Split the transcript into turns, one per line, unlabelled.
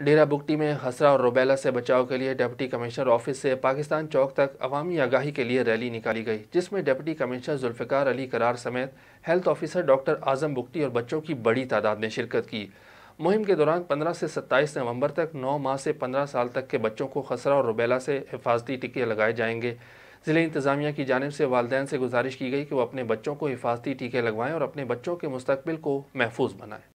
डेरा बुगटी में हसरा और रोबेला से बचाव के लिए डिप्टी कमिश्नर ऑफिस से पाकिस्तान चौक तक अवामी आगाही के लिए रैली निकाली गई जिसमें डिप्टी कमिश्नर जुल्फ़िकार अली करार समेत health officer doctor Azam Bugti और बच्चों की बड़ी तादाद ने शिरकत की मुहिम के दौरान 15 से 27 नवंबर तक 9 माह से 15 साल तक के बच्चों को खसरा और रुबेला से हिफाजती टीके लगाए जाएंगे ज़िले इंतज़ामिया की जानब से वालदे से गुजारिश की गई कि वो अपने बच्चों को हिफाजती टीके लगवाएँ और अपने बच्चों के मुस्तबिल को महफूज बनाएँ